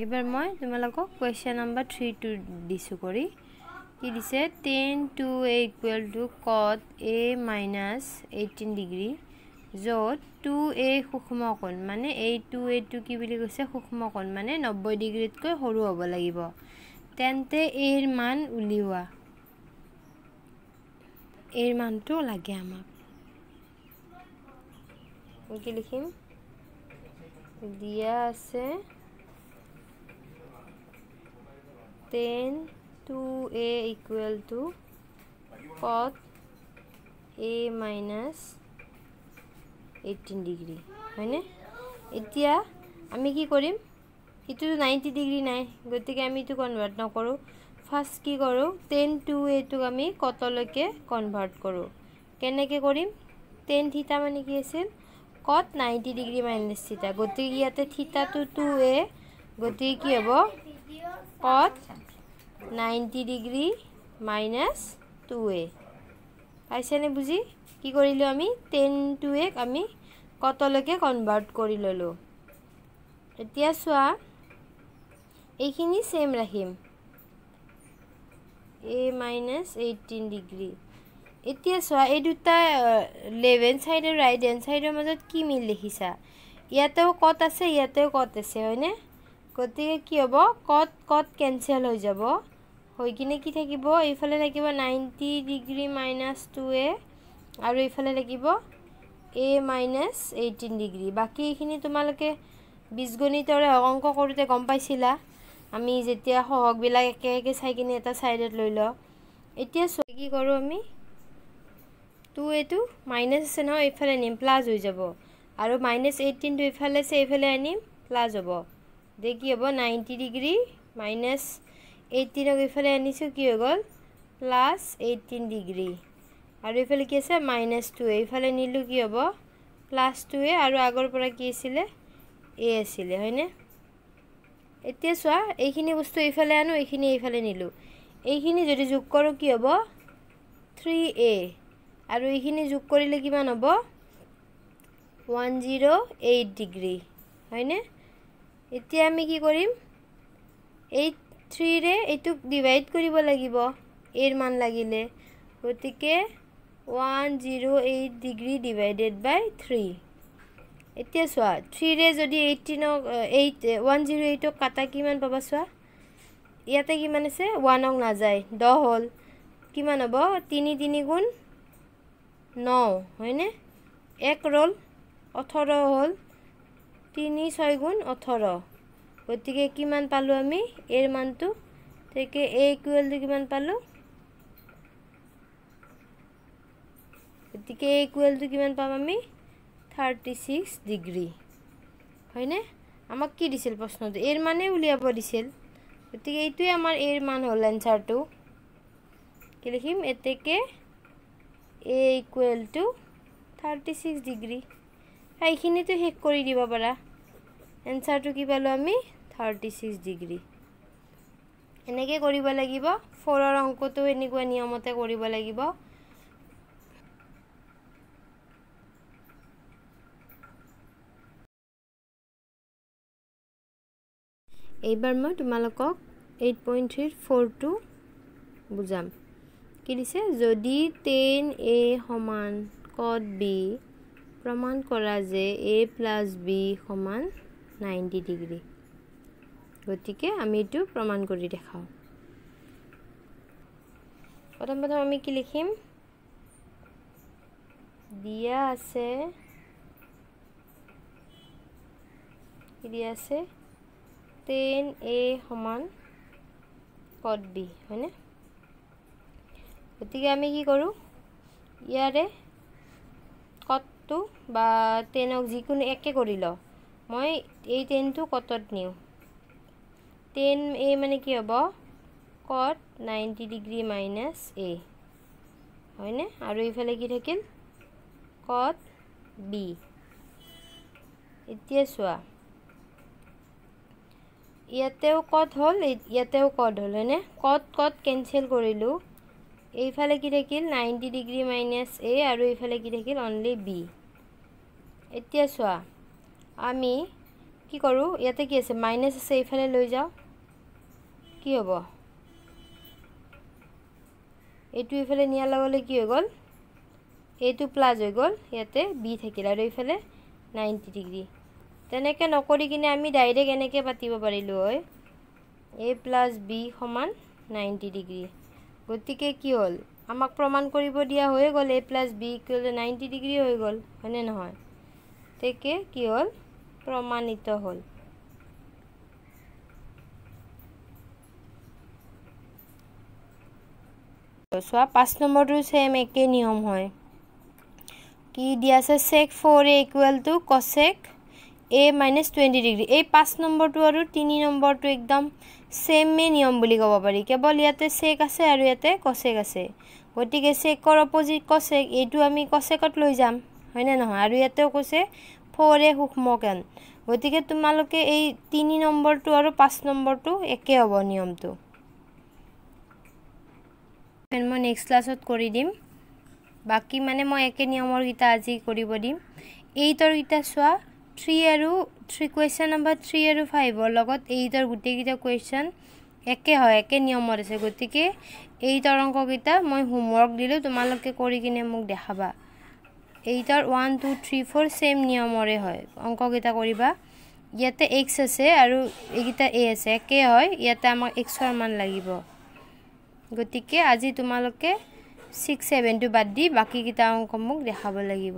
এবাৰ মই তোমালোকক কুৱেশ্যন নাম্বাৰ থ্ৰীটো দিছোঁ কৰি কি দিছে tan two A equal to cot A minus eighteen degree য'ত টু এ সূক্ষ্ম কোণ মানে এই টু এইটো কি বুলি কৈছে সূক্ষ্ম কোণ মানে নব্বৈ ডিগ্ৰীতকৈ সৰু হ'ব লাগিব তেন্তে এইৰ মান উলিওৱা এইৰ মানটো লাগে আমাক কি লিখিম দিয়া আছে natin 2A equal to cot A minus 18 degree. Hane? Itia, amiki korim? It is 90 degree nai. Gutti kami to convert na koru. First ki koru, 10 2A to kami kotoloke convert koru. Keneke korim? 10 theta maniki esil. Cot 90 degree minus theta. Gutti yate theta to 2A. Gutti ki abo? পথ ninety degree minus two A পাইছেনে বুজি কি কৰিলোঁ আমি ten two এক আমি কতলৈকে convert কৰি ল'লোঁ এতিয়া চোৱা এইখিনি ছেম ৰাখিম এ মাইনাছ এইটিন ডিগ্ৰী এতিয়া চোৱা এই দুটা লেফ্ট হেণ্ড চাইড আৰু ৰাইট হেণ্ড চাইডৰ মাজত কি মিল দেখিছা ইয়াতেও কট আছে ইয়াতেও কট আছে হয়নে গতিকে কি হ'ব কট কট কেঞ্চেল হৈ যাব হৈ কিনে কি থাকিব এইফালে থাকিব নাইণ্টি ডিগ্ৰী মাইনাছ টুৱে আৰু এইফালে থাকিব এ মাইনাছ এইটিন ডিগ্ৰী বাকী এইখিনি তোমালোকে বীজগণিতৰে অংক কৰোঁতে গম পাইছিলা আমি যেতিয়া সহগবিলাক একে একে চাই কিনে এটা ছাইডত লৈ লওঁ এতিয়া চোৱা কি কৰোঁ আমি টু এইটো মাইনাছ আছে নহয় এইফালে আনিম প্লাছ হৈ যাব আৰু মাইনাছ এইটিনটো এইফালে আছে এইফালে আনিম প্লাছ হ'ব দে কি হ'ব নাইণ্টি ডিগ্ৰী মাইনাছ এইটিনক এইফালে আনিছোঁ কি হৈ গ'ল প্লাছ এইটিন ডিগ্ৰী আৰু এইফালে কি আছে মাইনাছ টু এইফালে নিলোঁ কি হ'ব প্লাছ টুৱে আৰু আগৰ পৰা কি আছিলে এ আছিলে হয়নে এতিয়া চোৱা এইখিনি বস্তু এইফালে আনো এইখিনি এইফালে নিলোঁ এইখিনি যদি যোগ কৰোঁ কি হ'ব থ্ৰী এ আৰু এইখিনি যোগ কৰিলে কিমান হ'ব ওৱান জিৰ' এইট ডিগ্ৰী হয়নে এতিয়া আমি কি কৰিম এই থ্ৰীৰে এইটোক ডিভাইড কৰিব লাগিব এৰ মান লাগিলে গতিকে one zero' eight degree divided by three এতিয়া চোৱা থ্ৰীৰে যদি এইটিনক এইট ওৱান জিৰ' এইটক কাটা কিমান পাবা চোৱা ইয়াতে কিমান আছে ওৱানক নাযায় দহ হ'ল কিমান হ'ব তিনি তিনি গুণ ন হয়নে এক ৰ'ল ওঠৰ হ'ল তিনি ছয় গুণ ওঠৰ গতিকে কিমান পালোঁ আমি এৰ মানটো গতিকে এ ইকুৱেলটো কিমান পালোঁ গতিকে এ ইকুৱেলটো কিমান পাম আমি থাৰ্টি ছিক্স ডিগ্ৰী হয়নে আমাক কি দিছিল প্ৰশ্নটো এৰ মানে উলিয়াব দিছিল গতিকে এইটোৱে আমাৰ এৰ মান হ'ল এনচাৰটো কি লিখিম এতেকে A equal to thirty six degree এইখিনিতো শেষ কৰি দিব পাৰা এনচাৰটো কি পালোঁ আমি থাৰ্টি ছিক্স ডিগ্ৰী এনেকৈ কৰিব লাগিব ফ'ৰৰ অংকটো এনেকুৱা নিয়মতে কৰিব লাগিব এইবাৰ মই তোমালোকক এইট পইণ্ট থ্ৰীৰ ফ'ৰটো বুজাম কি দিছে যদি টেন এ সমান কট বি প্ৰমাণ কৰা যে এ প্লাছ বি সমান নাইণ্টি ডিগ্ৰী গতিকে আমি এইটো প্ৰমাণ কৰি দেখাওঁ প্ৰথম প্ৰথম আমি কি লিখিম দিয়া আছে কি দিয়া আছে টেন এ সমান কট বি হয়নে গতিকে আমি কি কৰোঁ ইয়াৰে কট টু বা টেনক যিকোনো একে কৰি লওঁ মই এই টেনটো কটত নিওঁ টেন এ মানে কি হ'ব কট নাইণ্টি ডিগ্ৰী মাইনাছ এ হয়নে আৰু এইফালে কি থাকিল কট বি এতিয়া চোৱা ইয়াতেও কট হ'ল ইয়াতেও কট হ'ল হয়নে কট কট কেঞ্চেল কৰিলোঁ এইফালে কি থাকিল নাইণ্টি ডিগ্ৰী মাইনাছ এ আৰু এইফালে কি থাকিল অনলি বি এতিয়া চোৱা আমি কি কৰোঁ ইয়াতে কি আছে মাইনাছ আছে এইফালে লৈ যাওঁ কি হ'ব এইটো এইফালে নিয়াৰ লগে লগে কি হৈ গ'ল এইটো প্লাছ হৈ গ'ল ইয়াতে বি থাকিল আৰু এইফালে নাইণ্টি ডিগ্ৰী তেনেকৈ নকৰি কিনে আমি ডাইৰেক্ট এনেকৈ পাতিব পাৰিলোঁ হয় এ প্লাছ বি সমান নাইণ্টি ডিগ্ৰী গতিকে কি হ'ল আমাক প্ৰমাণ কৰিব দিয়া হৈয়ে গ'ল A plus B equal ninety degree হৈ গ'ল হয়নে নহয় গতিকে কি হ'ল প্ৰমাণিত হ'ল চোৱা পাঁচ নম্বৰটো ছেম একে নিয়ম হয় কি দিয়া আছে sec four A equal to cosec A minus twenty degree এই পাঁচ নম্বৰটো আৰু তিনি নম্বৰটো একদম সেমে নিয়ম বুলি ক'ব পাৰি কেৱল ইয়াতে চেক আছে আৰু ইয়াতে কচেক আছে গতিকে চেকৰ অপজিট কচেক এইটো আমি কচেকত লৈ যাম হয়নে নহয় আৰু ইয়াতেও কৈছে ফ'ৰে সূক্ষ্মকেন গতিকে তোমালোকে এই তিনি নম্বৰটো আৰু পাঁচ নম্বৰটো একে হ'ব নিয়মটো মই নেক্সট ক্লাছত কৰি দিম বাকী মানে মই একে নিয়মৰকেইটা আজি কৰিব দিম এইটৰকেইটা চোৱা থ্ৰী আৰু থ্ৰী কুৱেশ্যন নম্বৰ থ্ৰী আৰু ফাইভৰ লগত এইটৰ গোটেইকেইটা কুৱেশ্যন একে হয় একে নিয়মত আছে গতিকে এই তৰংগকেইটা মই হোমৱৰ্ক দিলোঁ তোমালোকে কৰি কিনে মোক দেখাবা এইটৰ one two three four same নিয়মৰে হয় অংককেইটা কৰিবা ইয়াতে এক্স আছে আৰু এইকেইটা এ আছে একে হয় ইয়াতে আমাক এক্সৰ মান লাগিব গতিকে আজি তোমালোকে ছিক্স ছেভেনটো বাদ দি বাকীকেইটা অংক মোক দেখাব লাগিব